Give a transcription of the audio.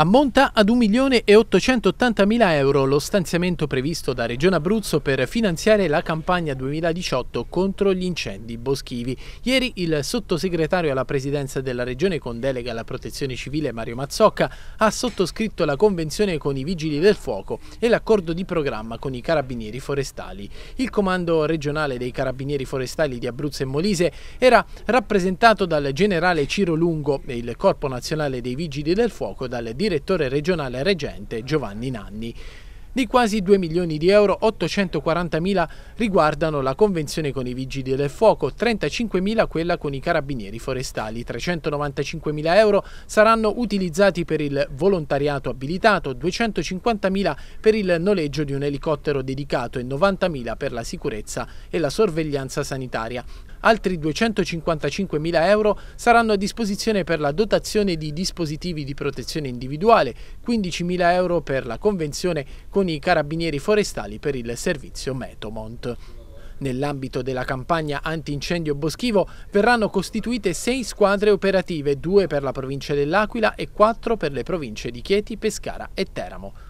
Ammonta ad 1.880.000 euro lo stanziamento previsto da Regione Abruzzo per finanziare la campagna 2018 contro gli incendi boschivi. Ieri il sottosegretario alla presidenza della Regione con delega alla protezione civile Mario Mazzocca ha sottoscritto la convenzione con i Vigili del Fuoco e l'accordo di programma con i Carabinieri Forestali. Il comando regionale dei Carabinieri Forestali di Abruzzo e Molise era rappresentato dal generale Ciro Lungo e il Corpo Nazionale dei Vigili del Fuoco dal direttore direttore regionale reggente Giovanni Nanni. Di quasi 2 milioni di euro, 840.000 riguardano la convenzione con i Vigili del Fuoco, 35.000 quella con i Carabinieri Forestali, 395.000 euro saranno utilizzati per il volontariato abilitato, 250.000 per il noleggio di un elicottero dedicato e 90.000 per la sicurezza e la sorveglianza sanitaria. Altri 255.000 euro saranno a disposizione per la dotazione di dispositivi di protezione individuale, 15.000 euro per la convenzione con i carabinieri forestali per il servizio Metomont. Nell'ambito della campagna antincendio boschivo verranno costituite sei squadre operative, due per la provincia dell'Aquila e quattro per le province di Chieti, Pescara e Teramo.